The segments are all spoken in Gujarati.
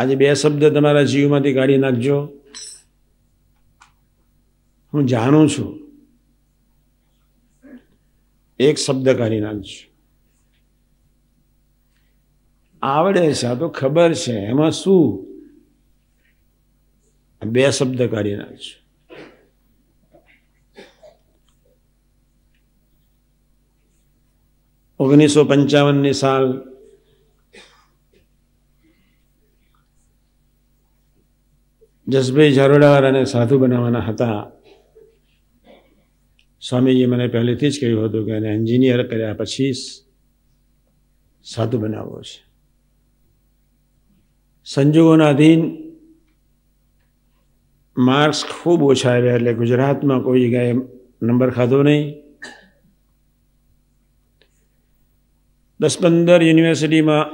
આજે બે શબ્દ તમારા જીવમાંથી કાઢી નાખજો હું જાણું છું એક શબ્દ કાઢી નાખજો આવડે છે તો ખબર છે એમાં શું બે શબ્દ કાઢી નાખજો ઓગણીસો પંચાવનની સાલ જસભાઈ અને સાધુ બનાવવાના હતા સ્વામીજી મને પહેલેથી જ કહ્યું હતું કે એને એન્જિનિયર કર્યા પછી સાધુ બનાવવો છે સંજોગોના અધીન માર્ક્સ ખૂબ ઓછા આવ્યા એટલે ગુજરાતમાં કોઈ જગ્યાએ નંબર ખાધો નહીં દસ પંદર યુનિવર્સિટીમાં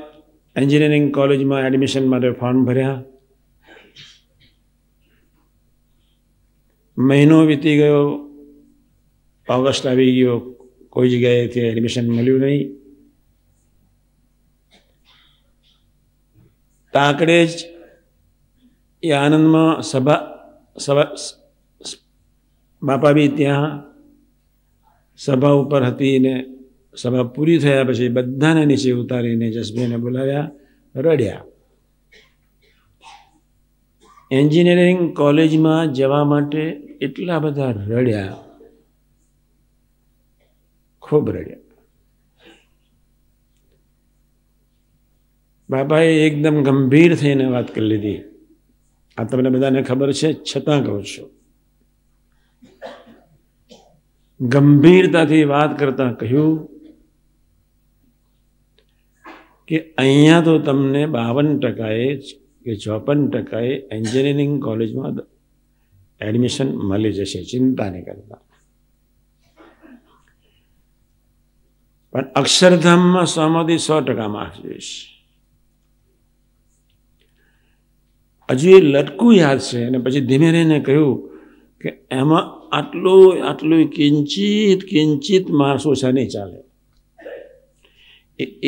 એન્જિનિયરિંગ કોલેજમાં એડમિશન માટે ફોર્મ ભર્યા મહિનો વીતી ગયો ઓગસ્ટ આવી ગયો કોઈ જગ્યાએ ત્યાં એડમિશન મળ્યું નહીં તાકડે જ એ આનંદમાં સભા સભા બાપા બી ત્યાં સભા ઉપર હતી ને સભા પૂરી થયા પછી બધાને નીચે ઉતારીને જસબીને બોલાવ્યા રડ્યા એન્જિનિયરિંગ કોલેજમાં જવા માટે એટલા બધા રડ્યા ખૂબ રડ્યા બાપાએ એકદમ ગંભીર થઈને વાત કરી લીધી આ તમને બધાને ખબર છે છતાં કહું છું ગંભીરતાથી વાત કરતા કહ્યું કે અહીંયા તો તમને બાવન ટકાએ કે ચોપન ટકાએ એન્જિનિયરિંગ કોલેજમાં એડમિશન મળી જશે ચિંતા નહીં કરતા પણ અક્ષરધામમાં સોમાંથી સો ટકા માર્ક્સ જોઈશ હજુ એ લટકું યાદ છે અને પછી ધીમે રહીને કહ્યું કે એમાં આટલું આટલું કિંચિત કિંચિત માણસો છે નહીં ચાલે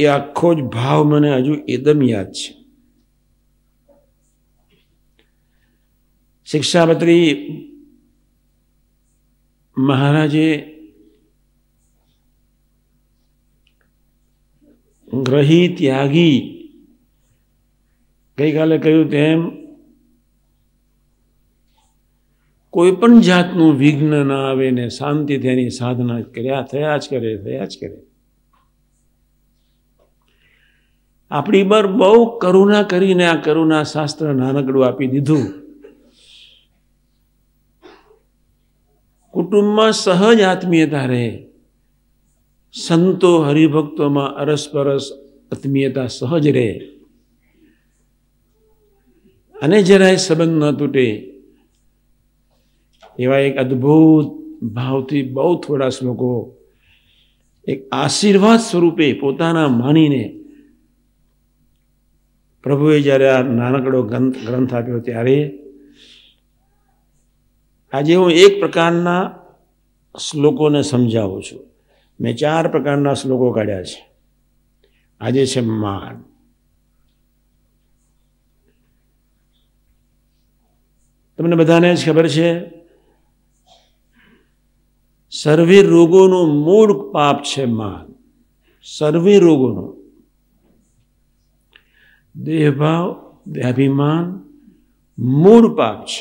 એ આખો જ ભાવ મને હજુ એકદમ યાદ છે શિક્ષાપત્રી મહારાજે ગ્રહી ત્યાગી ગઈકાલે કહ્યું તેમ કોઈ પણ જાતનું વિઘ્ન ના આવે ને શાંતિથી એની સાધના કર્યા થયા જ કરે થયા જ કરે આપણી પર બહુ કરુણા કરીને આ કરુણા શાસ્ત્ર નાનકડું આપી દીધું કુટુંબમાં સહજ આત્મીયતા રહે સંતો હરિભક્તોમાં અરસપરસ આત્મીયતા સહજ રહે અને જરાય સંબંધ ન તૂટે એવા એક અદ્ભુત ભાવથી બહુ થોડા શ્લોકો એક આશીર્વાદ સ્વરૂપે પોતાના માનીને પ્રભુએ જ્યારે આ નાનકડો ગ્રંથ આપ્યો ત્યારે આજે હું એક પ્રકારના શ્લોકોને સમજાવું છું મેં ચાર પ્રકારના શ્લોકો કાઢ્યા છે આજે છે માન તમને બધાને જ ખબર છે સર્વે રોગોનું મૂળ પાપ છે માન સર્વે રોગોનો દેહભાવ દેહાભિમાન મૂળ પાપ છે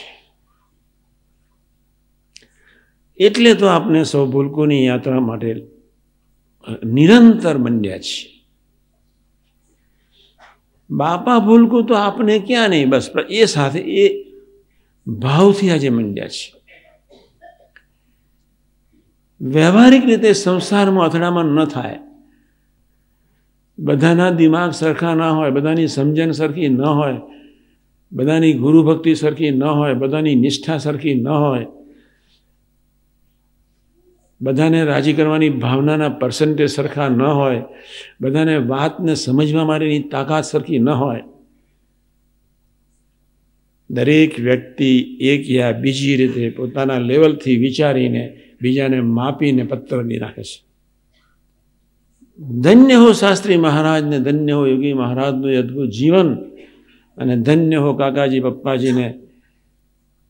એટલે તો આપણે સૌ ભૂલકોની યાત્રા માટે નિરંતર બન્યા છીએ બાપા ભૂલકું તો આપણે ક્યાં નહીં બસ એ સાથે એ ભાવથી આજે મંડ્યા છે વ્યવહારિક રીતે સંસારમાં અથડામણ ન થાય બધાના દિમાગ સરખા ના હોય બધાની સમજણ સરખી ન હોય બધાની ગુરુભક્તિ સરખી ન હોય બધાની નિષ્ઠા સરખી ન હોય બધાને રાજી કરવાની ભાવનાના પર્સન્ટેજ સરખા ન હોય બધાને વાતને સમજવા માટેની તાકાત સરખી ન હોય દરેક વ્યક્તિ એક યા બીજી રીતે પોતાના લેવલથી વિચારીને બીજાને માપીને પત્રની રાખે છે ધન્ય હો શાસ્ત્રી મહારાજને ધન્ય હો યોગી મહારાજનું અદ્ભુત જીવન અને ધન્ય હો કાકાજી પપ્પાજીને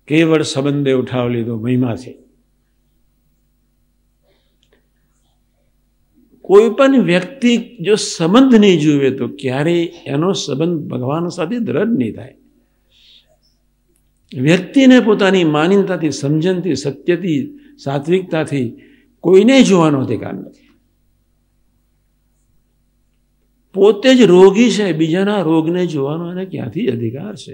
કેવળ સંબંધે ઉઠાવી લીધો મહિમાથી કોઈ પણ વ્યક્તિ જો સંબંધ નહીં જુએ તો ક્યારેય એનો સંબંધ ભગવાન સાથે દ્રઢ નહીં થાય વ્યક્તિને પોતાની માનીનતાથી સમજનથી સત્યથી સાત્વિકતાથી કોઈને જોવાનો અધિકાર નથી પોતે જ રોગી છે બીજાના રોગને જોવાનો એને ક્યાંથી અધિકાર છે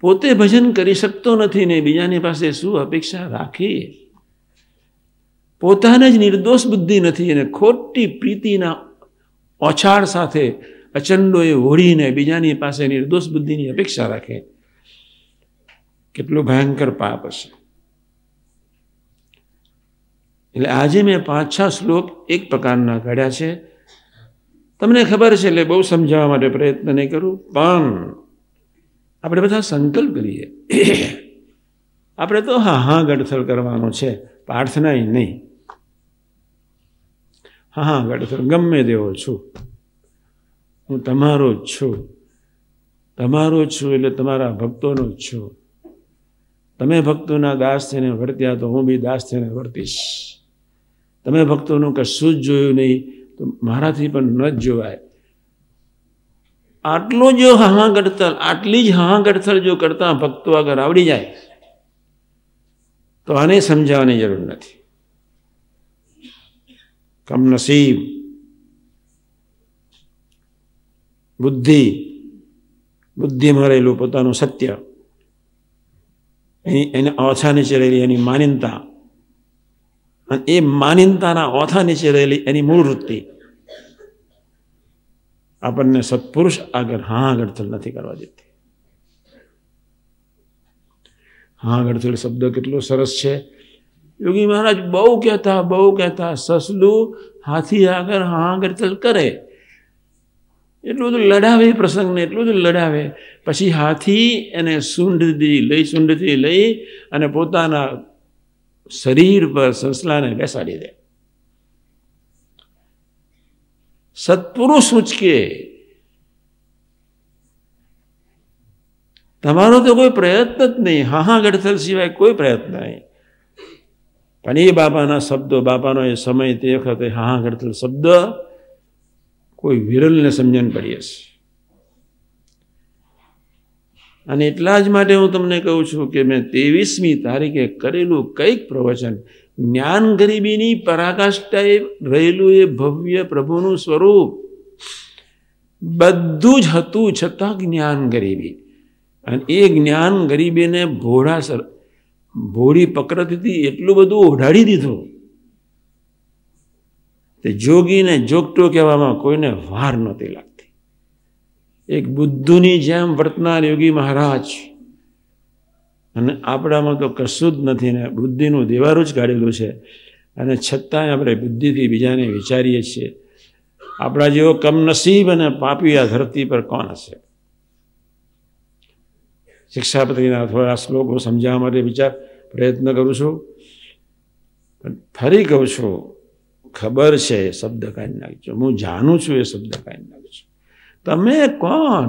પોતે ભજન કરી શકતો નથી ને બીજાની પાસે શું અપેક્ષા રાખીએ પોતાને જ નિર્દોષ બુદ્ધિ નથી અને ખોટી પ્રીતિના ઓછાળ સાથે અચંડોએ હોળીને બીજાની પાસે નિર્દોષ બુદ્ધિની અપેક્ષા રાખે કેટલું ભયંકર પાપ હશે એટલે આજે મેં પાંચ છ શ્લોક એક પ્રકારના ઘડ્યા છે તમને ખબર છે એટલે બહુ સમજાવવા માટે પ્રયત્ન નહીં કરું પણ આપણે બધા સંકલ્પ કરીએ આપણે તો હા હા ગડથલ કરવાનું છે પ્રાર્થના નહીં હા હા ગડથલ ગમે તેવો છું હું તમારો જ છું તમારો જ છું એટલે તમારા ભક્તોનો જ છું તમે ભક્તોના દાસ થઈને વર્ત્યા તો હું બી દાસ થઈને વર્તીશ તમે ભક્તોનું કશું જ જોયું નહીં તો મારાથી પણ ન જ જોવાય આટલો જો હાહાગડથલ આટલી જ હા હાહાગડથલ જો કરતા ભક્તો આગળ આવડી જાય તો આને સમજાવવાની જરૂર નથી કમનસીબ બુદ્ધિ બુદ્ધિમાં રહેલું પોતાનું સત્ય એની એને ઓછા નીચે રહેલી એની માન્યતા અને એ માન્યતાના ઓછા નીચે રહેલી એની મૂળ વૃત્તિ આપણને સત્પુરુષ આગળ હા આગળ નથી કરવા દેતી હા ગળથેલ શબ્દ કેટલો સરસ છે યોગી મહારાજ બહુ કહેતા બહુ કહેતા સસલું હાથી આગળ હા ગળથેલ કરે એટલું બધું લડાવે પ્રસંગને એટલું બધું લડાવે પછી હાથી એને સૂંઢથી લઈ સૂંઢથી લઈ અને પોતાના શરીર પર સસલાને બેસાડી દે સત્પુરુષ ઉચકે તમારો તો કોઈ પ્રયત્ન જ નહીં હાહા ગડથલ સિવાય કોઈ પ્રયત્ન નહીં પણ એ બાપાના શબ્દો બાપાનો એ સમય તે વખતે હા ગડથલ શબ્દ કોઈ વિરલને સમજણ પડી હશે અને એટલા જ માટે હું તમને કહું છું કે મેં ત્રેવીસમી તારીખે કરેલું કંઈક પ્રવચન જ્ઞાન ગરીબીની પરાકાષ્ઠાએ રહેલું એ ભવ્ય પ્રભુનું સ્વરૂપ બધું જ હતું છતાં જ્ઞાન ગરીબી અને એ જ્ઞાન ગરીબીને ભોળા સર ભોળી પકડતીથી એટલું બધું ઓઢાડી દીધું તે જોગીને જોગટો કહેવામાં કોઈને વાર નહોતી લાગતી એક બુદ્ધુની જેમ વર્તનાર યોગી મહારાજ અને આપણામાં તો કશું જ નથી ને બુદ્ધિનું દેવારું જ કાઢેલું છે અને છતાંય આપણે બુદ્ધિથી બીજાને વિચારીએ છીએ આપણા જેવો કમનસીબ અને પાપી આ ધરતી પર કોણ હશે શિક્ષાપતિના થોડા શ્લોકો સમજાવવા માટે વિચાર પ્રયત્ન કરું છું પણ ફરી કહું છું ખબર છે શબ્દ કાઢી નાખજો હું જાણું છું એ શબ્દ કાઢી નાખજો તમે કોણ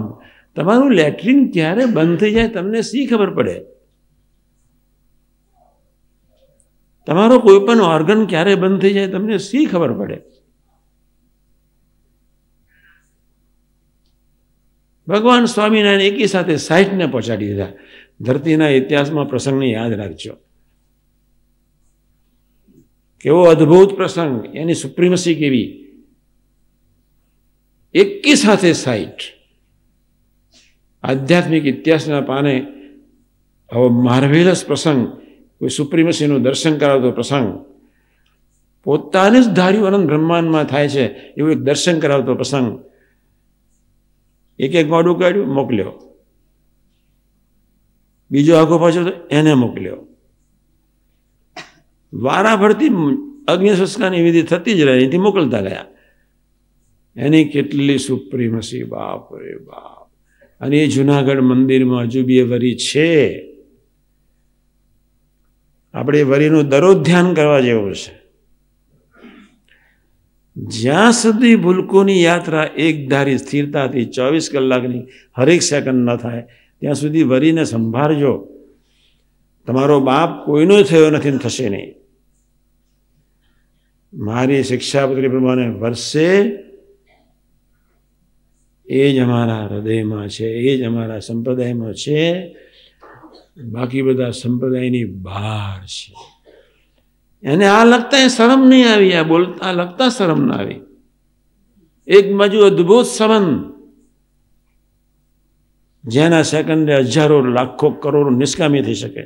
તમારું લેટરિન ક્યારે બંધ થઈ જાય તમને શી ખબર પડે તમારો કોઈ પણ ઓર્ગન ક્યારે બંધ થઈ જાય તમને શી ખબર પડે ભગવાન સ્વામિનારાયણ એકી સાથે સાહીઠને પહોંચાડી દીધા ધરતીના ઇતિહાસમાં પ્રસંગને યાદ રાખજો કેવો અદ્ભુત પ્રસંગ એની સુપ્રીમસી કેવી એકી સાથે સાઈઠ આધ્યાત્મિક ઇતિહાસના પાને આવો માર્વેલસ પ્રસંગ કોઈ સુપ્રીમસીનું દર્શન કરાવતો પ્રસંગ પોતાને જ ધાર્યું અનંત બ્રહ્માંડમાં થાય છે એવું એક દર્શન કરાવતો પ્રસંગ એક એક મોઢું કાઢ્યું મોકલ્યો બીજો આખો પાછો તો એને મોકલ્યો વારાફરતી અગ્નિ સંસ્કારની વિધિ થતી જ રહે એથી મોકલતા ગયા એની કેટલી સુપ્રીમસી બાપ રે બાપ અને એ જુનાગઢ મંદિરમાં હજુ બી એ વરી છે આપણે વરીનું દરરોજ ધ્યાન કરવા જેવું છે જ્યાં સુધી ભૂલકોની યાત્રા એકધારી સ્થિરતાથી ચોવીસ કલાકની હરેક સેકન્ડ ન થાય ત્યાં સુધી વરીને સંભાળજો તમારો બાપ કોઈનો થયો નથી થશે નહીં મારી શિક્ષાપત્રી પ્રમાણે વરસે એ જ અમારા હૃદયમાં છે એ જ અમારા સંપ્રદાયમાં છે બાકી બધા સંપ્રદાયની બહાર છે એને આ લખતા એ શરમ નહીં આવી આ બોલતા લખતા શરમ ના આવી એક બાજુ અદ્ભુત સંબંધ જેના સેકન્ડે હજારો લાખો કરોડો નિષ્કામી થઈ શકે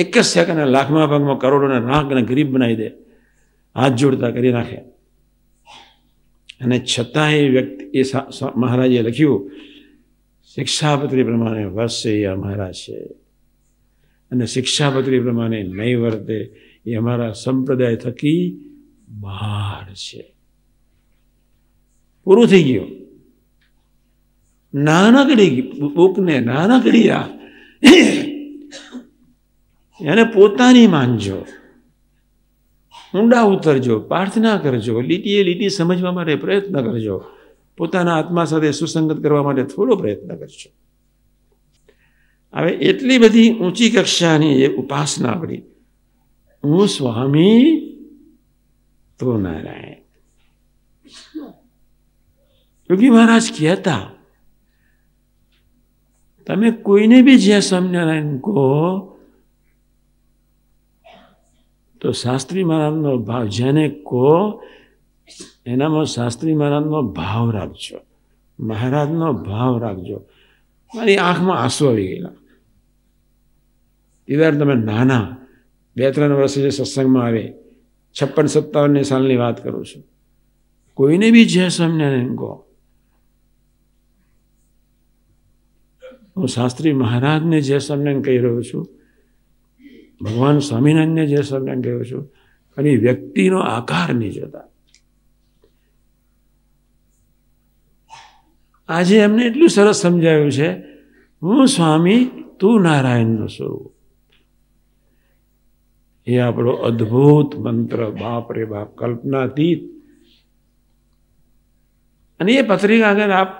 એક જ સેકન્ડે લાખમાં ભાગમાં કરોડોને નાકને ગરીબ બનાવી દે હાથ જોડતા કરી નાખે અને છતાં એ વ્યક્તિ એ મહારાજે લખ્યું શિક્ષાપત્રી પ્રમાણે વર્ષે આ મહારાજ છે અને શિક્ષાપત્રી પ્રમાણે નહીં વર્તે એ અમારા સંપ્રદાય થકી બહાર છે પૂરું થઈ ગયું નાનકડી બુકને નાનકડી આ એને પોતાની માનજો ઊંડા ઉતરજો પ્રાર્થના કરજો લીટી એ લીટી સમજવા માટે પ્રયત્ન કરજો પોતાના આત્મા સાથે સુસંગત કરવા માટે થોડો પ્રયત્ન કરજો હવે એટલી બધી ઊંચી કક્ષાની એ ઉપાસના આપણી હું સ્વામી તો નારાયણ યોગી મહારાજ કહેતા તમે કોઈને બી જ્યાં સ્વામિનારાયણ કહો તો શાસ્ત્રી મહારાજનો ભાવ જેને કહો એનામાં શાસ્ત્રી મહારાજનો ભાવ રાખજો મહારાજનો ભાવ રાખજો મારી આંખમાં આંસુ આવી ગયેલા એ તમે નાના બે ત્રણ વર્ષે જે સત્સંગમાં આવે છપ્પન સત્તાવનની સાલની વાત કરું છું કોઈને બી જે સમજ્યા કહો હું શાસ્ત્રી મહારાજને જે સમજન કહી રહ્યો છું ભગવાન સ્વામિનારાયણને જે સમજન કહ્યું છું અને વ્યક્તિનો આકાર નહીં જોતા આજે એમને એટલું સરસ સમજાયું છે હું સ્વામી તું નારાયણનું સ્વરૂપ એ આપણો અદ્ભુત મંત્ર બાપ રે બાપ કલ્પનાતીત અને એ પત્રિકા આગળ આપ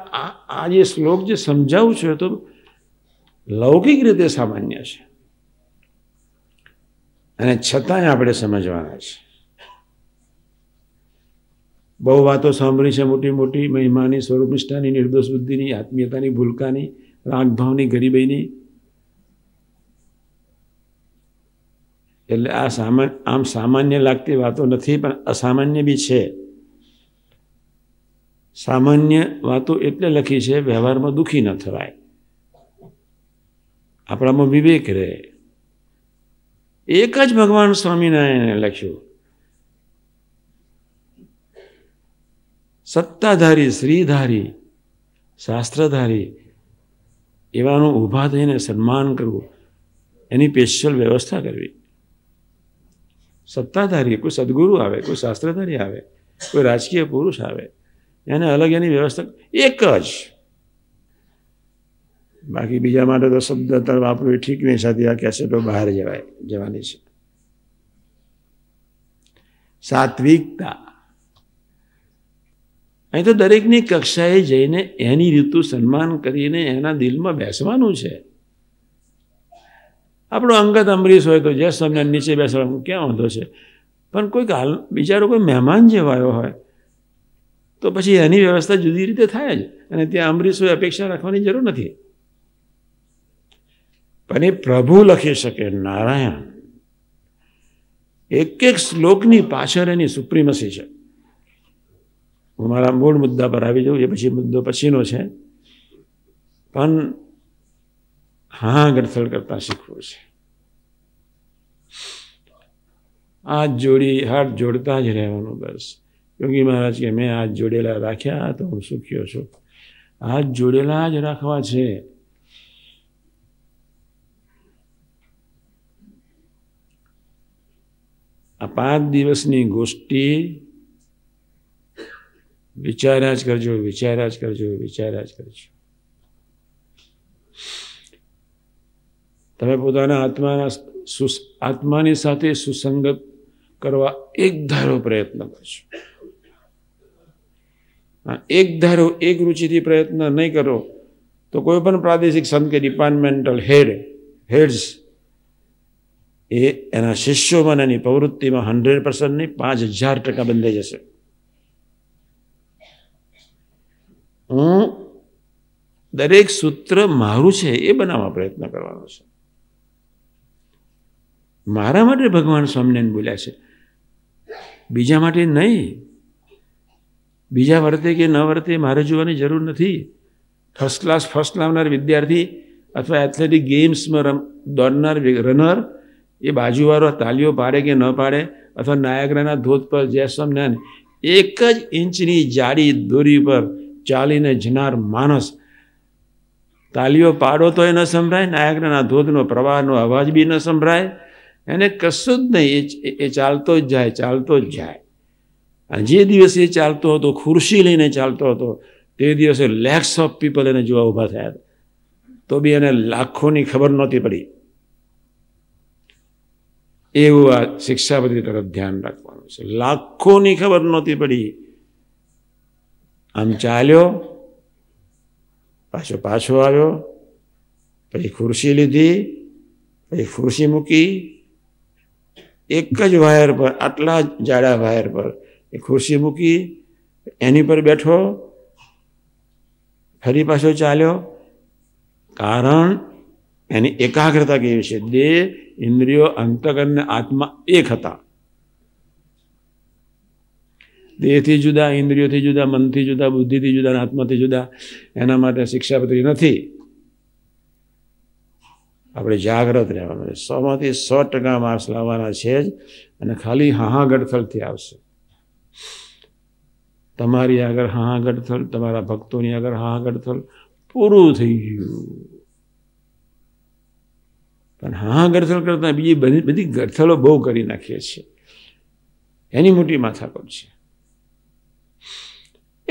આ જે શ્લોક જે સમજાવું છું તો લૌકિક રીતે સામાન્ય છે અને છતાંય આપણે સમજવાના છે બહુ વાતો સાંભળી છે મોટી મોટી મહિમાની સ્વરૂપનિષ્ઠાની નિર્દોષ બુદ્ધિની આત્મીયતાની ભૂલકાની રાગભાવની ગરીબીની એટલે આ સામાન્ય આમ સામાન્ય લાગતી વાતો નથી પણ અસામાન્ય બી છે સામાન્ય વાતો એટલે લખી છે વ્યવહારમાં દુઃખી ન થવાય આપણામાં વિવેક રહે એક જ ભગવાન સ્વામિનારાયણે લખ્યું સત્તાધારી શ્રીધારી શાસ્ત્રધારી એવાનું ઊભા થઈને સન્માન કરવું એની સ્પેશિયલ વ્યવસ્થા કરવી સત્તાધારી કોઈ સદગુરુ આવે કોઈ શાસ્ત્રધારી આવે કોઈ રાજકીય પુરુષ આવે એને અલગ એની વ્યવસ્થા એક જ બાકી બીજા માટે તો શબ્દ અત્યારે વાપરવું ઠીક નહીં સાથે આ તો બહાર જવાય જવાની છે સાત્વિકતા અહીં તો દરેકની કક્ષાએ જઈને એની રીતુ સન્માન કરીને એના દિલમાં બેસવાનું છે આપણો અંગત અમરીશ હોય તો જય તમને નીચે બેસવા ક્યાં વાંધો છે પણ કોઈક હાલ બિચારો કોઈ મહેમાન જેવા આવ્યો હોય તો પછી એની વ્યવસ્થા જુદી રીતે થાય જ અને ત્યાં અમરીશોએ અપેક્ષા રાખવાની જરૂર નથી પણ એ પ્રભુ લખી શકે નારાયણ એક એક શ્લોકની પાછળ એની સુપ્રીમસી છે હું મારા મૂળ મુદ્દા પર આવી જાઉં એ પછી મુદ્દો પછીનો છે પણ હા ઘડસળ કરતા શીખવું છે આજ જોડી હાથ જોડતા જ રહેવાનું બસ કેમ કે મારા જીમે આ જોડેલા રાખ્યા તો સુખ્યો છું આજ જોડેલા જ રાખવા છે આ પાદ દિવસની ગોષ્ટી વિચાર આજ કરજો વિચાર આજ કરજો વિચાર આજ કરજો તમે પોતાના આત્માના આત્માની સાથે સુસંગત કરવા એક ધારો પ્રયત્ન કરશો એક ધારો એક રૂચિથી પ્રયત્ન નહીં કરો તો કોઈ પણ પ્રાદેશિક સંત કે ડિપાર્ટમેન્ટલ હેડ હેડ્સ એ એના શિષ્યોમાં એની પ્રવૃત્તિમાં હંડ્રેડ પર્સન્ટ પાંચ હજાર ટકા બદલાઈ જશે હું દરેક સૂત્ર મારું છે એ બનાવવા પ્રયત્ન કરવાનો છે મારા માટે ભગવાન સ્વામિનારાયણ બોલ્યા છે બીજા માટે નહીં બીજા વર્તે કે ન વર્તે મારે જોવાની જરૂર નથી ફર્સ્ટ ક્લાસ ફર્સ્ટ લાવનાર વિદ્યાર્થી અથવા એથ્લેટિક ગેમ્સમાં રમ દોડનાર રનર એ બાજુવાળો તાલીઓ પાડે કે ન પાડે અથવા નાયગ્રાના ધોધ પર જેસમ નાન એક જ ઇંચની જાડી દોરી પર ચાલીને જનાર માણસ તાલીઓ પાડો તોય ન સંભળાય નાયગ્રાના ધોધનો પ્રવાહનો અવાજ બી ન સંભળાય એને કશું જ નહીં એ ચાલતો જ જાય ચાલતો જ જાય જે દિવસે એ ચાલતો હતો ખુરશી લઈને ચાલતો હતો તે દિવસે લેક્સ ઓફ પીપલ એને જોવા ઊભા થયા હતા તો બી એને લાખોની ખબર નહોતી પડી એવું આ શિક્ષાપતિ તરફ ધ્યાન રાખવાનું છે લાખોની ખબર નહોતી પડી આમ ચાલ્યો પાછો પાછો આવ્યો પછી ખુરશી લીધી પછી ખુરશી મૂકી એક જ વાયર પર આટલા જાડા વાયર પર એ ખુરશી મૂકી એની પર બેઠો ફરી પાછો ચાલ્યો કારણ એની એકાગ્રતા કેવી છે દેહ ઇન્દ્રિયો અંતકરને આત્મા એક હતા દેહથી જુદા ઇન્દ્રિયોથી જુદા મનથી જુદા બુદ્ધિથી જુદા અને આત્માથી જુદા એના માટે શિક્ષાપત્રી નથી આપણે જાગ્રત રહેવાનું છે સોમાંથી સો ટકા માર્ક્સ લાવવાના છે જ અને ખાલી હાહા ગડથલથી આવશે તમારી આગળ હાહા ગડથલ તમારા ભક્તોની આગળ હાહા ગડથલ પૂરું થઈ ગયું પણ હા ગડથલ કરતાં બીજી બધી બધી ગડથલો બહુ કરી નાખીએ છીએ એની મોટી માથાકૂટ છે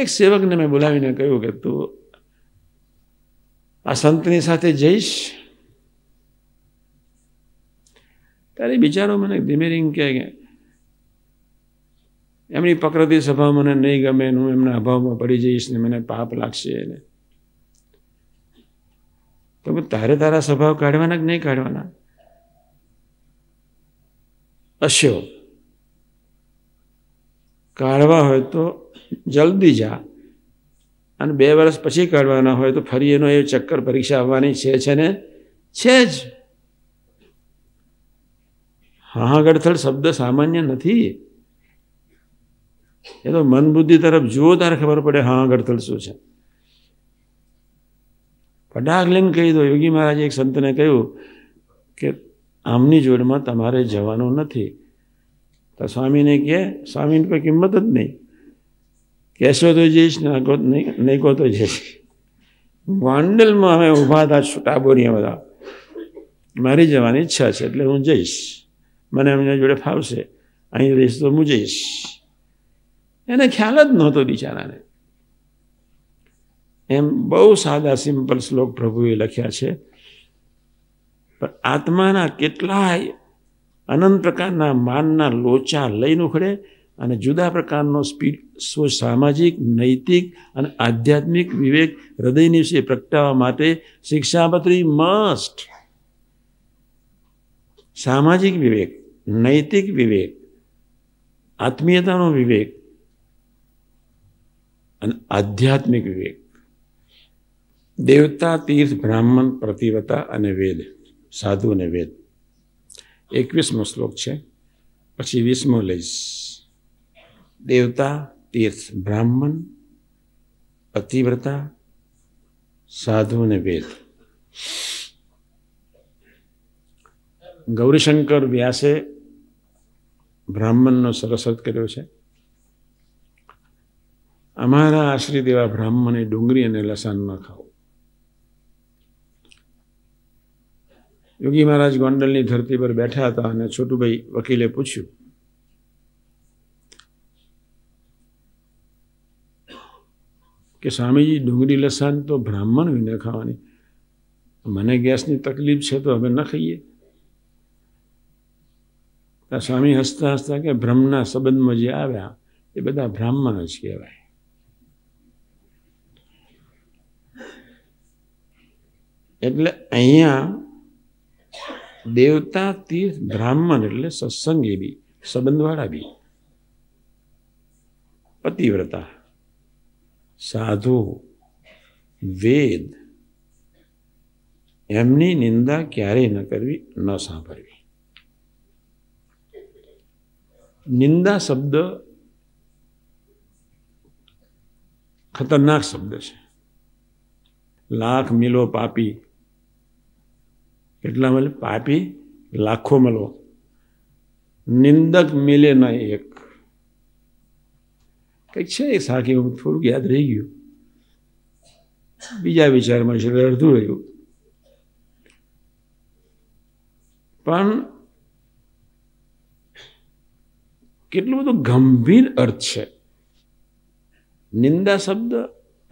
એક સેવકને મેં બોલાવીને કહ્યું કે તું આ સંતની સાથે જઈશ ત્યારે બિચારો મને ધીમે રીંગ કહે કે એમની પ્રકૃતિ સભા મને નહીં ગમે હું એમના અભાવમાં પડી જઈશ ને મને પાપ લાગશે એને તો તારે તારા સ્વભાવ કાઢવાના કે નહીં કાઢવાના અશ્યો કાઢવા હોય તો જલ્દી જા અને બે વર્ષ પછી કાઢવાના હોય તો ફરી એનો એ ચક્કર પરીક્ષા આવવાની છે છે ને છે જ હાહાગડથળ શબ્દ સામાન્ય નથી એ તો મન બુદ્ધિ તરફ જુઓ તારે ખબર પડે હાહાગડથળ શું છે ફટાક લઈને કહી દો યોગી મહારાજે એક સંતને કહ્યું કે આમની જોડમાં તમારે જવાનું નથી તો સ્વામીને કહે સ્વામીની કોઈ કિંમત જ નહીં કહેશો તો જઈશ ના કહો નહીં કહો તો જઈશ ગોંડલમાં અમે ઊભા હતા છોટા બોરીયા બધા મારી જવાની ઈચ્છા છે એટલે હું જઈશ મને એમના જોડે ફાવશે અહીં રહીશ તો હું જઈશ એને ખ્યાલ જ નહોતો બિચારાને એમ બહુ સાદા સિમ્પલ શ્લોક પ્રભુએ લખ્યા છે પણ આત્માના કેટલાય અનંત પ્રકારના માનના લોચા લઈને ઉખડે અને જુદા પ્રકારનો સ્પીડ સો સામાજિક નૈતિક અને આધ્યાત્મિક વિવેક હૃદયની વિશે પ્રગટાવવા માટે શિક્ષાપત્રી મસ્ટ સામાજિક વિવેક નૈતિક વિવેક આત્મીયતાનો વિવેક અને આધ્યાત્મિક વિવેક દેવતા તીર્થ બ્રાહ્મણ પ્રતિવતા અને વેદ સાધુ અને વેદ એકવીસમો શ્લોક છે પછી વીસમો લઈશ દેવતા તીર્થ બ્રાહ્મણ પતિવ્રતા સાધુ અને વેદ ગૌરીશંકર વ્યાસે બ્રાહ્મણનો સરસ કર્યો છે અમારા આશ્રિત એવા બ્રાહ્મણે ડુંગળી અને લસણ ન ખાવું યોગી મહારાજ ગોંડલની ધરતી પર બેઠા હતા અને છોટુભાઈ વકીલે પૂછ્યું કે સ્વામીજી ડુંગળી લસણ તો બ્રાહ્મણ વિને ખાવાની મને ગેસની તકલીફ છે તો અમે ન ખાઈએ ત્યાં સ્વામી હસતા હસતા કે બ્રહ્મના સંબંધમાં જે આવ્યા એ બધા બ્રાહ્મણ જ કહેવાય એટલે અહીંયા દેવતા તીર્થ બ્રાહ્મણ એટલે સત્સંગી બી સંબંધવાળા બી પતિવ્રતા સાધુ વેદ એમની નિંદા ક્યારેય ન કરવી ન સાંભળવી નિંદા શબ્દ ખતરનાક શબ્દ છે લાખ મિલો પાપી એટલા મળે પાપી લાખો મળો નિંદક મિલે ન એક કંઈક છે એ સાખી થોડુંક યાદ રહી ગયું બીજા વિચારમાં છે અડધું રહ્યું પણ કેટલો બધો ગંભીર અર્થ છે નિંદા શબ્દ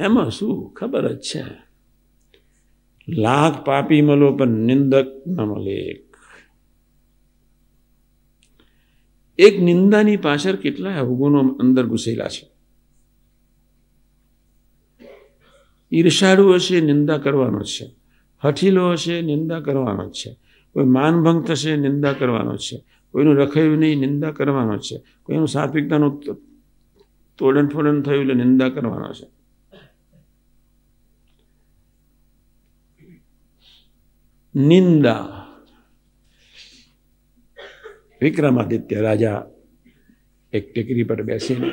એમાં શું ખબર જ છે લાખ પાપી મળો પણ નિંદક ન મળે એક નિંદાની પાછળ કેટલા અવગુણો અંદર ઘૂસેલા છે ઈર્ષાળુ હશે નિંદા કરવાનો છે હઠીલો હશે નિંદા કરવાનો છે કોઈ માનભંગ થશે નિંદા કરવાનો છે કોઈનું નહીં નિંદા કરવાનો છે કોઈનું સાત્વિકતાનું તોડન ફોડન થયું એટલે નિંદા કરવાનો છે નિંદા વિક્રમાદિત્ય રાજા એક ટેકરી પર બેસીને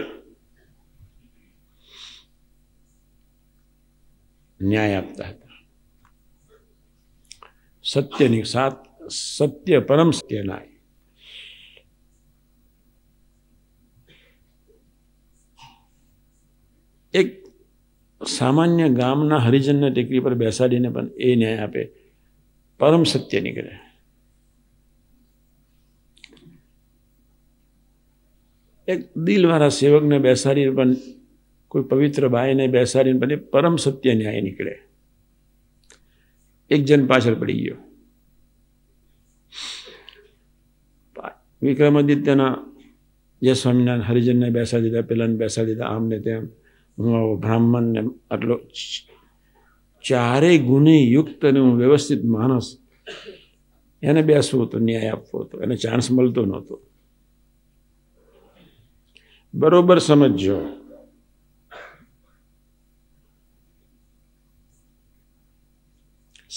ન્યાય આપતા હતા સત્યની સાત સત્ય પરમ સત્ય ન્યાય એક સામાન્ય ગામના હરિજનને ટેકરી પર બેસાડીને પણ એ ન્યાય આપે પરમ સત્ય નીકળે એક દિલવાળા સેવકને બેસાડીને પણ કોઈ પવિત્ર બાઈને બેસાડીને પણ એ પરમ સત્ય ન્યાય નીકળે એક જણ પાછળ પડી ગયો વિક્રમાદિત્યના જે સ્વામિનારાયણ હરિજનને બેસાડી દીધા પેલાને બેસાડી દીધા આમને તેમ બ્રાહ્મણને આટલો ચારેય ગુણે યુક્ત અને હું વ્યવસ્થિત માણસ એને બેસવું હતું ન્યાય આપવો હતો એને ચાન્સ મળતો નહોતો બરોબર સમજો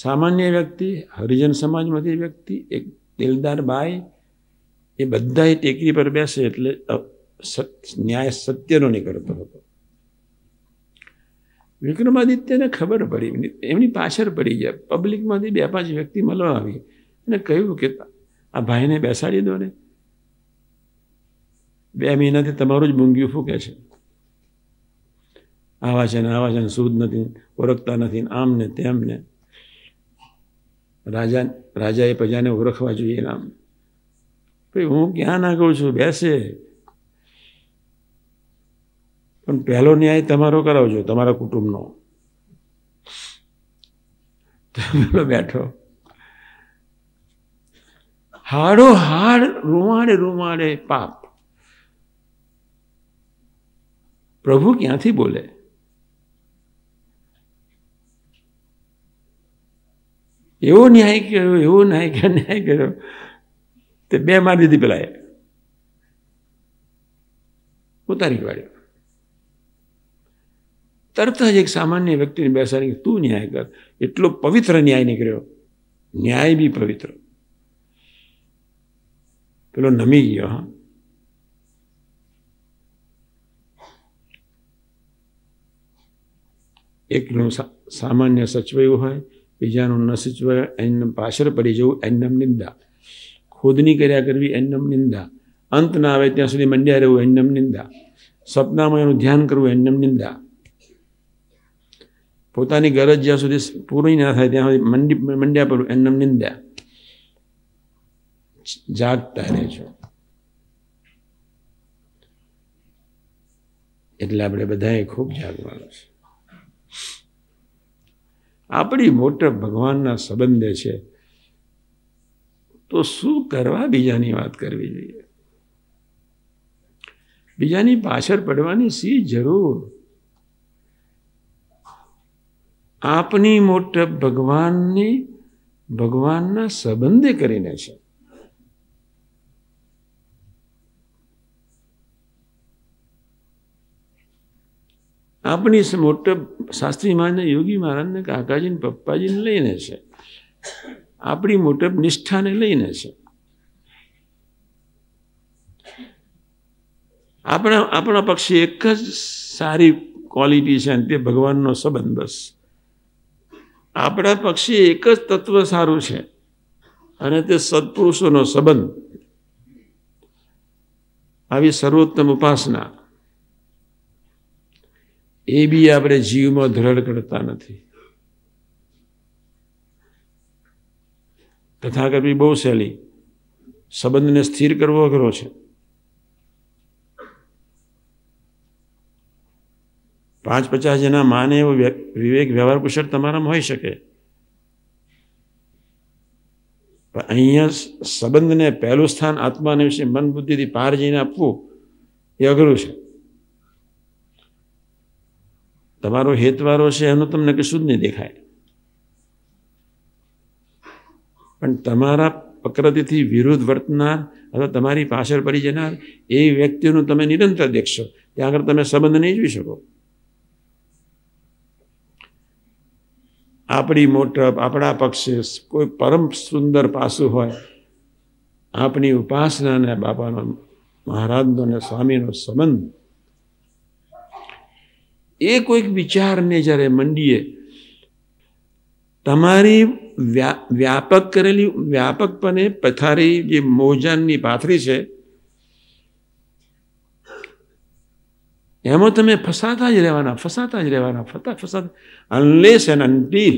સામાન્ય વ્યક્તિ હરિજન સમાજમાંથી વ્યક્તિ એક દિલદાર ભાઈ એ બધા ટેકરી પર બેસે એટલે ન્યાય સત્યનો નીકળતો હતો વિક્રમાદિત્યને ખબર પડી એમની પાછળ પડી ગયા પબ્લિકમાંથી બે પાંચ વ્યક્તિ મળવા આવી અને કહ્યું કે આ ભાઈને બેસાડી દો ને બે મહિનાથી તમારું જ મૂંગ્યું ફૂકે છે આવા છે ને આવા છે ને સૂદ નથી ઓળખતા નથી આમ ને તેમ ને રાજા રાજાએ પ્રજાને ઓળખવા જોઈએ આમ ભાઈ હું ક્યાં ના કહું છું બેસે પણ પહેલો ન્યાય તમારો કરાવજો તમારા કુટુંબનો પેલો બેઠો હાડો હાડ રૂમાડે રૂમાડે પાપ પ્રભુ ક્યાંથી બોલે એવો ન્યાય કર્યો એવો ન્યાય કર્યો ન્યાય કર્યો તે બે મારી દીધી પેલા એ ઉતારી પાડ્યો તરત જ એક સામાન્ય વ્યક્તિને બેસાડીને તું ન્યાય કર એટલો પવિત્ર ન્યાય નીકળ્યો ન્યાય બી પવિત્ર પેલો નમી ગયો હા એકનું સામાન્ય સચવાયું હોય બીજાનું ન સચવાયું એમને પાછળ પડી જવું એમનેમ નિંદા ખુદની કર્યા કરવી એમનેમ નિંદા અંત ના આવે ત્યાં સુધી મંડ્યા રહેવું એમનેમ નિંદા સપનામાં એનું ધ્યાન કરવું એમનેમ નિંદા પોતાની ગરજ જ્યાં સુધી પૂરી ના થાય ત્યાં સુધી મંડી મંડ્યા પર એમને નિંદ્યા જાગતા રહેજો એટલે આપણે બધાએ ખૂબ જાગવાનું છે આપણી મોટા ભગવાનના સંબંધે છે તો શું કરવા બીજાની વાત કરવી જોઈએ બીજાની પાછળ પડવાની સી જરૂર આપની મોટપ ભગવાનની ભગવાનના સંબંધે કરીને છે આપણી મોટપ શાસ્ત્રી મહારાજને યોગી મહારાજને કાકાજીને પપ્પાજીને લઈને છે આપણી મોટપ નિષ્ઠાને લઈને છે આપણા આપણા પક્ષી એક જ સારી ક્વોલિટી છે અને તે ભગવાનનો સંબંધ બસ આપણા પક્ષી એક જ તત્વ સારું છે અને તે સત્પુરુષોનો સંબંધ આવી સર્વોત્તમ ઉપાસના એ બી આપણે જીવમાં ધરડ કરતા નથી તથા કરવી બહુ સહેલી સંબંધને સ્થિર કરવો અઘરો છે પાંચ પચાસ જેના માને એવો વિવેક વ્યવહાર કુશળ તમારામાં હોઈ શકે પણ અહીંયા સંબંધને પહેલું સ્થાન આત્માને વિશે મન બુદ્ધિથી પાર જઈને આપવું એ અઘરું છે તમારો હેતવારો છે એનું તમને કશું જ નહીં દેખાય પણ તમારા પ્રકૃતિથી વિરુદ્ધ વર્તનાર અથવા તમારી પાછળ પડી જનાર એ વ્યક્તિનું તમે નિરંતર દેખશો ત્યાં આગળ તમે સંબંધ નહીં જોઈ શકો આપણી મોટપ આપણા પક્ષે કોઈ પરમ સુંદર પાસું હોય આપણી ઉપાસનાને બાપાનો મહારાજનો અને સ્વામીનો સંબંધ એ કોઈક વિચારને જ્યારે મંડીએ તમારી વ્યાપક કરેલી વ્યાપકપણે પથારી જે મોજાનની પાથરી છે એમાં તમે ફસાતા જ રહેવાના ફસાતા જ રહેવાના ફતા ફસાતા અનલેસ એન અનટીલ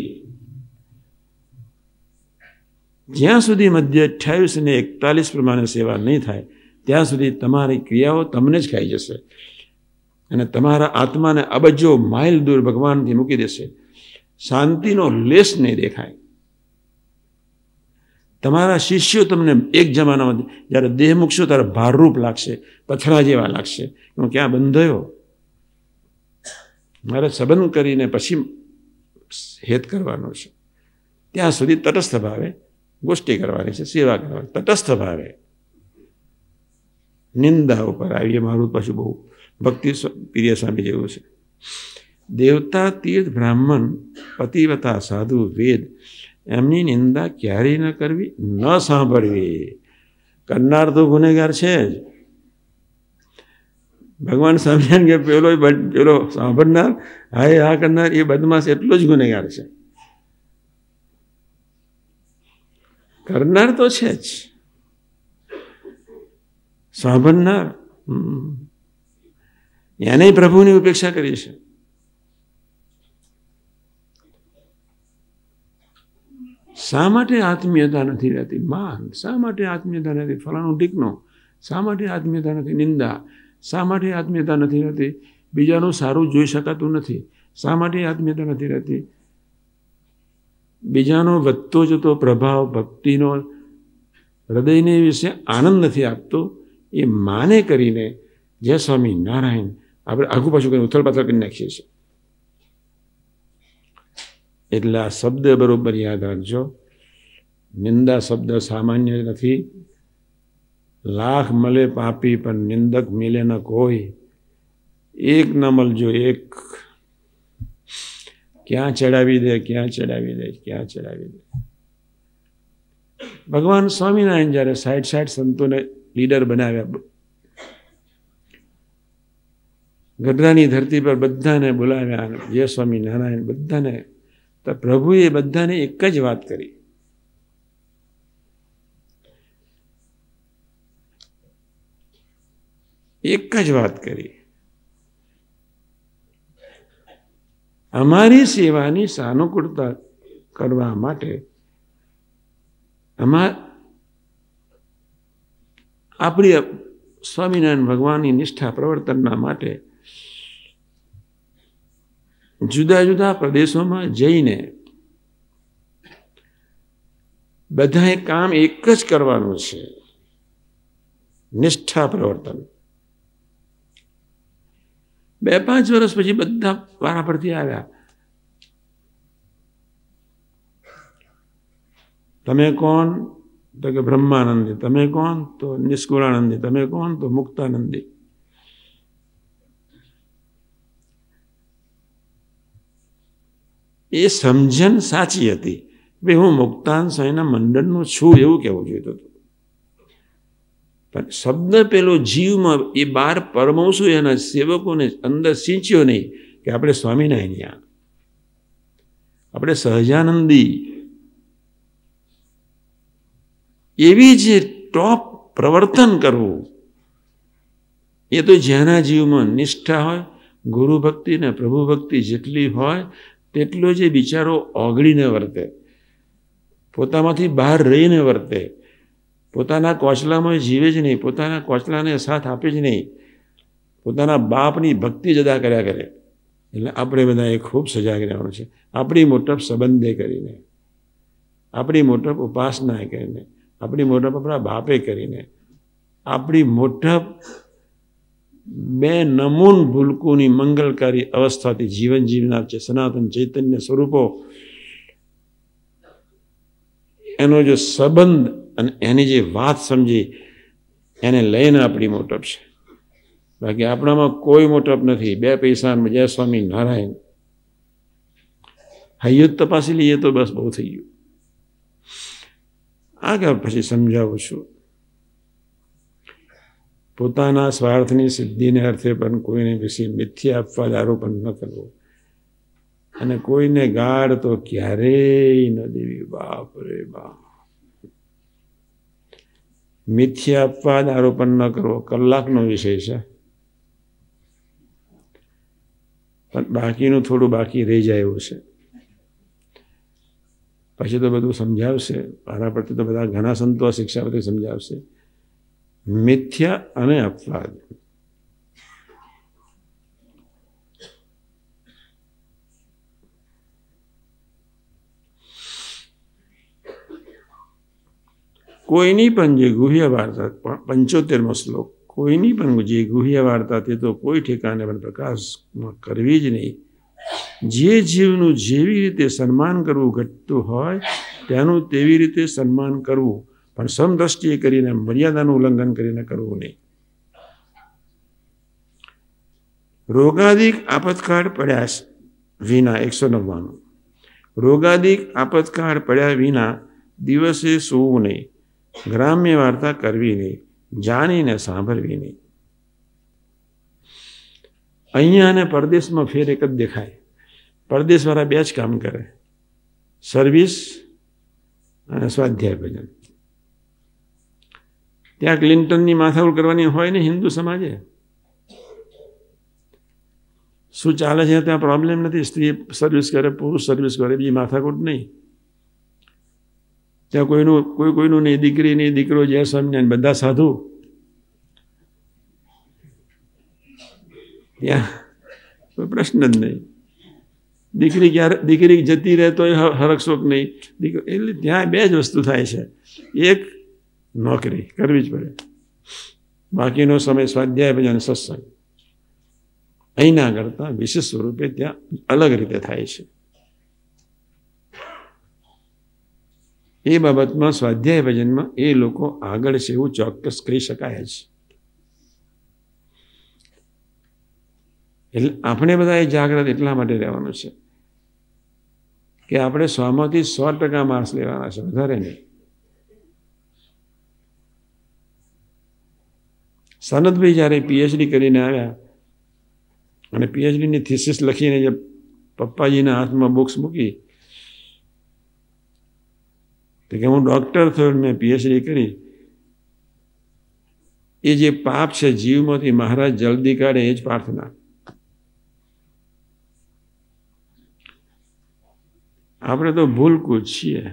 જ્યાં સુધી મધ્ય અઠ્યાવીસ અને એકતાલીસ પ્રમાણે સેવા નહીં થાય ત્યાં સુધી તમારી ક્રિયાઓ તમને જ ખાઈ જશે અને તમારા આત્માને અબજો માઇલ દૂર ભગવાનથી મૂકી દેશે શાંતિનો લેસ નહીં દેખાય તમારા શિષ્યો તમને એક જમાનામાં જ્યારે દેહ મૂકશો ત્યારે ભારરૂપ લાગશે પથરા જેવા લાગશે હું ક્યાં બંધયો મારે સંબંધ કરીને પછી હેત કરવાનો છે ત્યાં સુધી તટસ્થ ભાવે ગોષ્ઠી કરવાની છે સેવા કરવાની તટસ્થ ભાવે નિંદા ઉપર આવીએ મારું પાછું બહુ ભક્તિ પ્રિય સ્વામી જેવું છે દેવતા તીર્થ બ્રાહ્મણ પતિવતા સાધુ વેદ એમની નિંદા ક્યારેય ન કરવી ન સાંભળવી કરનાર તો ગુનેગાર છે જ ભગવાન સમજાણ કે પેલો પેલો સાંભળનાર હા આ કરનાર એ બદમાશ એટલો જ ગુનેગાર છે કરનાર તો છે જ સાંભળનાર એને પ્રભુની ઉપેક્ષા કરી છે શા માટે આત્મીયતા નથી રહેતી માન શા માટે આત્મીયતા નથી ફલાણું ટીકનું શા માટે આત્મીયતા નથી નિંદા શા માટે આત્મીયતા નથી રહેતી બીજાનું સારું જોઈ શકાતું નથી શા માટે આત્મીયતા નથી રહેતી બીજાનો વધતો જતો પ્રભાવ ભક્તિનો હૃદયને વિશે આનંદ નથી આપતો એ માને કરીને જય સ્વામી નારાયણ આપણે આઘું પાછું કરીને ઉથલ પાથલ કરી નાખીએ છીએ એટલે આ શબ્દ બરાબર યાદ રાખજો નિંદા શબ્દ સામાન્ય નથી લાખ મળે પાપી પણ નિંદક મિલે ન કોઈ એક ન મળજો એક ક્યાં ચડાવી દે ક્યાં ચડાવી દે ક્યાં ચડાવી દે ભગવાન સ્વામિનારાયણ જ્યારે સાઈડ સાઈડ સંતોને લીડર બનાવ્યા ગઢડાની ધરતી પર બધાને બોલાવ્યા જય નારાયણ બધાને તો પ્રભુએ બધાને એક જ વાત કરી એક જ વાત કરી અમારી સેવાની સાનુકૂળતા કરવા માટે અમાર આપણી સ્વામિનારાયણ ભગવાનની નિષ્ઠા પ્રવર્તનના માટે જુદા જુદા પ્રદેશોમાં જઈને બધાએ કામ એક જ કરવાનું છે નિષ્ઠા પ્રવર્તન બે પાંચ વર્ષ પછી બધા વારા પરથી આવ્યા તમે કોણ તો કે બ્રહ્માનંદી તમે કોણ તો નિષ્કુળાનંદી તમે કોણ તો મુક્તાનંદી એ સમજણ સાચી હતી ભાઈ હું મુક્તાન સ્વામીના મંડળનું છું એવું કહેવું જોઈતું હતું પણ શબ્દ પેલો જીવમાં એ બાર પરમોશું એના સેવકોને અંદર સિંચ્યો નહીં કે આપણે સ્વામિનારાયણ આપણે સહજાનંદી એવી જે ટોપ પ્રવર્તન કરવું એ તો જેના જીવમાં નિષ્ઠા હોય ગુરુ ભક્તિ ને પ્રભુ ભક્તિ જેટલી હોય તેટલો જે બિચારો ઓગળીને વર્તે પોતામાંથી બહાર રહીને વર્તે પોતાના કોચલામાં જીવે જ નહીં પોતાના કોચલાને સાથ આપે જ નહીં પોતાના બાપની ભક્તિ જદા કર્યા કરે એટલે આપણે બધાએ ખૂબ સજાગ રહેવાનું છે આપણી મોટપ સંબંધે કરીને આપણી મોટપ ઉપાસના કરીને આપણી મોટપ આપણા બાપે કરીને આપણી મોટપ બે નમૂન ભૂલકુની મંગલકારી અવસ્થાથી જીવન જીવનાર છે સનાતન ચૈતન્ય સ્વરૂપો એનો જે સંબંધ અને એની જે વાત સમજી એને લઈને આપણી મોટપ છે બાકી આપણામાં કોઈ મોટપ નથી બે પૈસા જય સ્વામી નારાયણ હૈયું તપાસી લઈએ તો બસ બહુ થઈ ગયું આગળ પછી સમજાવું છું પોતાના સ્વાર્થની સિદ્ધિને અર્થે પણ કોઈને વિશે મિથ્યા આપવા આરોપણ ન કરવો અને કોઈને ગાઢ તો ક્યારેય ન દેવી બાપ રે બાપ મિથ્યા આપવા આરોપણ ન કરવો કલાકનો વિષય છે પણ બાકીનું થોડું બાકી રહી જાય એવું છે પછી તો બધું સમજાવશે મારા પ્રત્યે તો બધા ઘણા સંતો શિક્ષા બધી સમજાવશે મિથ્યા અને અપવાદ કોઈની પણ જે ગુહ્ય વાર્તા પંચોતેરમો શ્લોક કોઈની પણ જે ગુહ્ય વાર્તા તે તો કોઈ ઠેકાને પણ પ્રકાશમાં કરવી જ નહીં જે જીવનું જેવી રીતે સન્માન કરવું ઘટતું હોય તેનું તેવી રીતે સન્માન કરવું સમ દષ્ટિ કરીને મર્યાદાનું ઉલ્લંઘન કરીને કરવું નહીં રોગાધિક આપતકાળ પડ્યાસ વિના 199 રોગાધિક આપતકાળ પડ્યા વિના દિવસે સૂવું નહીં ગ્રામ્ય વાર્તા કરવી નહીં જાણીને સાંભળવી નહીં અહીંયાને પરદેશમાં ફેર એકદમ દેખાય પરદેશમાં બ્યાજ કામ કરે સર્વિસ અને સ્વાધ્યાય પણ ત્યાં ક્લિન્ટનની માથાકૂળ કરવાની હોય ને હિન્દુ સમાજે શું ચાલે છે ત્યાં પ્રોબ્લેમ નથી સ્ત્રી સર્વિસ કરે પુરુષ સર્વિસ કરે બીજી માથાકૂટ નહીં ત્યાં કોઈનું કોઈ કોઈનું નહીં દીકરી નહીં દીકરો જે સમજાય બધા સાધુ ત્યાં કોઈ પ્રશ્ન જ નહીં દીકરી ક્યારે દીકરી જતી રહે તો હરકશોક નહીં દીકરી એટલે ત્યાં બે જ વસ્તુ થાય છે એક નોકરી કરવી જ પડે બાકીનો સમય સ્વાધ્યાય ભજન સત્સંગ અહીંના કરતાં વિશેષ સ્વરૂપે ત્યાં અલગ રીતે થાય છે એ બાબતમાં સ્વાધ્યાય ભજનમાં એ લોકો આગળ છે એવું ચોક્કસ કરી શકાય છે એટલે આપણે બધા એ જાગ્રત એટલા માટે રહેવાનું છે કે આપણે સોમાંથી સો ટકા માર્ક્સ લેવાના છે વધારે નહીં સાનંદભાઈ જ્યારે પીએચડી કરીને આવ્યા અને પીએચડીની થિસિસ લખીને જે પપ્પાજીના હાથમાં બુક્સ મૂકી તો કે હું ડૉક્ટર થયો મેં પીએચડી કરી એ જે પાપ છે જીવમાંથી મહારાજ જલ્દી કાઢે એ જ પ્રાર્થના આપણે તો ભૂલકૂદ છીએ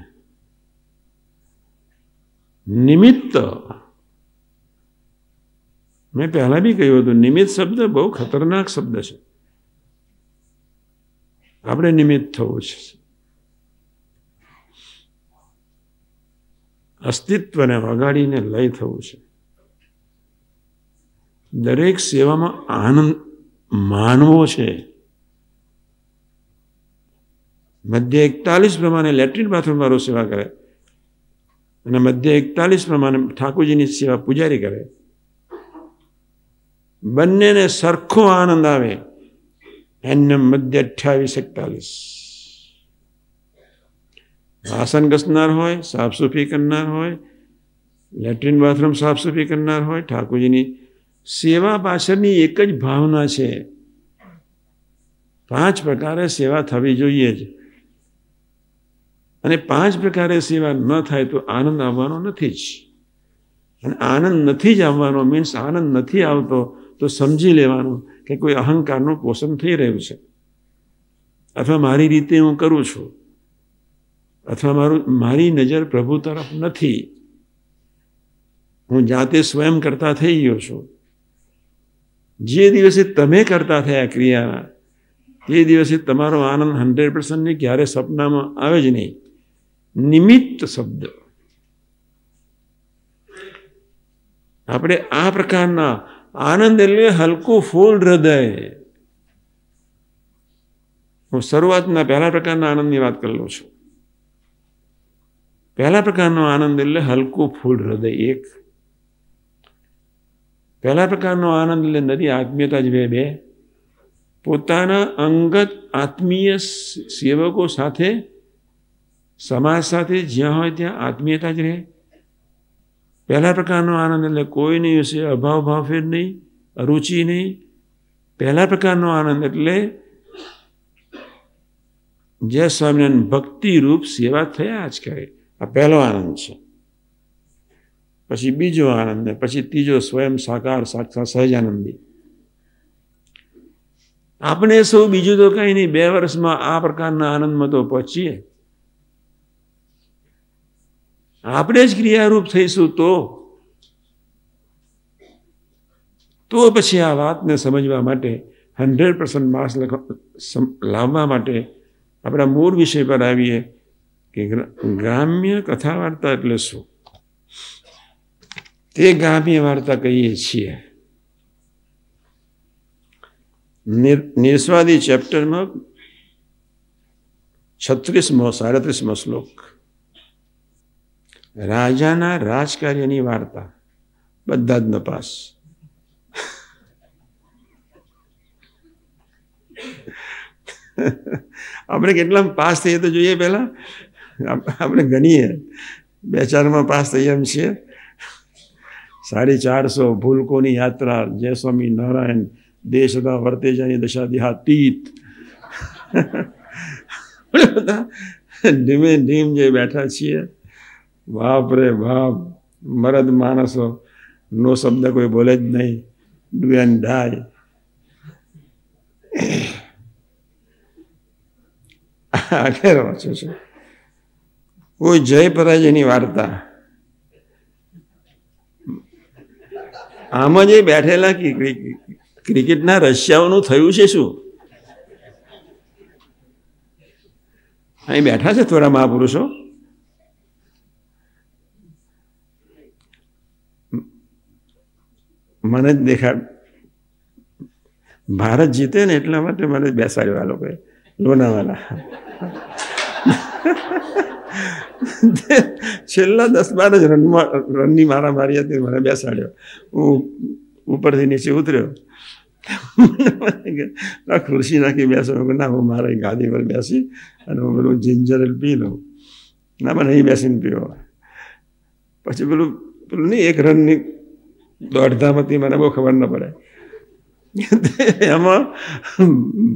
નિમિત્ત મેં પહેલાં બી કહ્યું હતું નિમિત્ત શબ્દ બહુ ખતરનાક શબ્દ છે આપણે નિમિત્ત થવું છે અસ્તિત્વને વગાડીને લય થવું છે દરેક સેવામાં આનંદ માનવો છે મધ્ય એકતાલીસ પ્રમાણે લેટ્રિન બાથરૂમ બાથરૂમવાળો સેવા કરે અને મધ્ય એકતાલીસ પ્રમાણે ઠાકોરજીની સેવા પૂજારી કરે બંનેને સરખો આનંદ આવે એમને મધ્ય અઠ્યાવીસ એકતાલીસ વાસણ ઘસનાર હોય સાફસૂફી કરનાર હોય લેટ્રિન બાથરૂમ સાફસૂફી કરનાર હોય ઠાકોરજીની સેવા પાછળની એક જ ભાવના છે પાંચ પ્રકારે સેવા થવી જોઈએ જ અને પાંચ પ્રકારે સેવા ન થાય તો આનંદ આવવાનો નથી જ અને આનંદ નથી જ આવવાનો મીન્સ આનંદ નથી આવતો તો સમજી લેવાનું કે કોઈ અહંકારનું પોષણ થઈ રહ્યું છે અથવા મારી રીતે હું કરું છું અથવા મારું મારી નજર પ્રભુ તરફ નથી હું જાતે સ્વયં કરતા થઈ ગયો છું જે દિવસે તમે કરતા થયા ક્રિયા તે દિવસે તમારો આનંદ હંડ્રેડ પર્સન્ટને ક્યારે સપનામાં આવે જ નહીં નિમિત્ત શબ્દ આપણે આ પ્રકારના આનંદ એટલે હલકું ફૂલ હૃદય હું શરૂઆતના પહેલા પ્રકારના આનંદની વાત કરી લઉં છું પહેલા પ્રકારનો આનંદ એટલે હલકું ફૂલ હૃદય એક પહેલા પ્રકારનો આનંદ એટલે નથી આત્મીયતા જ બે બે પોતાના અંગત આત્મીય સેવકો સાથે સમાજ સાથે જ્યાં હોય ત્યાં આત્મીયતા જ રહે પહેલા પ્રકારનો આનંદ એટલે કોઈને વિશે અભાવ ભાવફેર નહીં અરુચિ નહીં પહેલા પ્રકારનો આનંદ એટલે જય સ્વામિનારાયણ ભક્તિરૂપ સેવા થયા જ કરે આ પહેલો આનંદ છે પછી બીજો આનંદ ને પછી ત્રીજો સ્વયં સાકાર સાક્ષાત સહજાનંદી આપણે સૌ બીજું તો કંઈ નહીં બે વર્ષમાં આ પ્રકારના આનંદમાં તો પહોંચીએ આપણે જ ક્રિયારૂપ થઈશું તો તો પછી આ વાતને સમજવા માટે હંડ્રેડ પર્સન્ટ માર્ક્સ લાવવા માટે આપણા મૂળ વિષય પર આવીએ કે ગ્રામ્ય કથા વાર્તા એટલે શું તે ગ્રામ્ય વાર્તા કહીએ છીએ નિસ્વાદી ચેપ્ટરમાં છત્રીસમો સાડત્રીસમો શ્લોક રાજાના રાજકાર્યની વાર્તા બધા જ નપાસ આપણે કેટલા પાસ થઈએ તો જોઈએ પહેલાં આપણે ગણીએ બે ચારમાં પાસ થઈએ એમ છીએ સાડી ચારસો ભૂલકોની યાત્રા જય સ્વામી નારાયણ દેશ હતા વર્તેજાની દશા દેહાતીત બધા ધીમે ધીમ જે બેઠા છીએ બાપ રે બાપ મરદ માણસો નો શબ્દ કોઈ બોલે જ નહીં ડુ એન્ડ ડાય આગળ વાંચું છું કોઈ જય પરાજયની વાર્તા આમાં જે બેઠેલા ક્રિકેટના રશિયાઓનું થયું છે શું અહીં બેઠા છે થોડા મહાપુરુષો મને જ દેખાડ ભારત જીતે ને એટલા માટે મને બેસાડ્યો આ લોકોએ લોનાવાલા છેલ્લા દસ બાર જ રનમાં રનની મારા મારી હતી મને બેસાડ્યો હું ઉપરથી નીચે ઉતર્યો ના ખુરશી નાખી બેસો ના હું મારા ગાદી પર બેસી અને હું પેલું જિંજર પી લઉં ના મને અહીં બેસીને પીવો પછી પેલું પેલું નહીં એક રનની તો મને બહુ ખબર ન પડે એમાં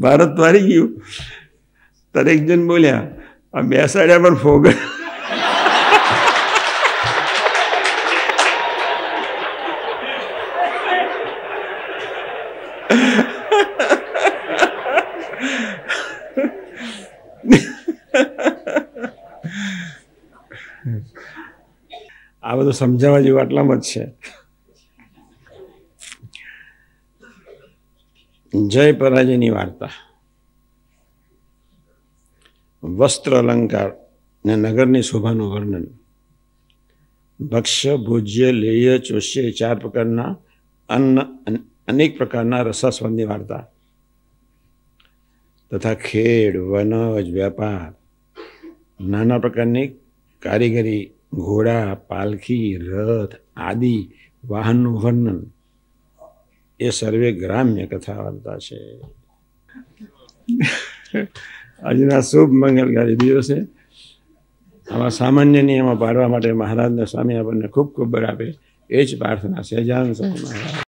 ભારત મારી ગયું દરેક એક જણ બોલ્યા આ બેસાડ્યા પણ ફોગડ આ બધું સમજાવવા જેવું આટલામાં જ છે जय पराजय वार्ता वस्त्र अलंकार ने नगर ने शोभा वर्णन भक्ष्य भोज्य लेय चोष्य चार प्रकार अन्न अनेक प्रकार रसास्वाद वार्ता तथा खेड़ वनज व्यापार नाना प्रकार की कारीगरी घोड़ा पालखी रथ आदि वाहन वर्णन એ સર્વે ગ્રામ્ય કથા વાર્તા છે આજના શુભ મંગલકારી દિવસે આવા સામાન્ય નિયમો પાડવા માટે મહારાજના સ્વામી આપણને ખૂબ ખૂબ બરાબર એ જ પ્રાર્થના છે જાન સ્વામી મહારાજ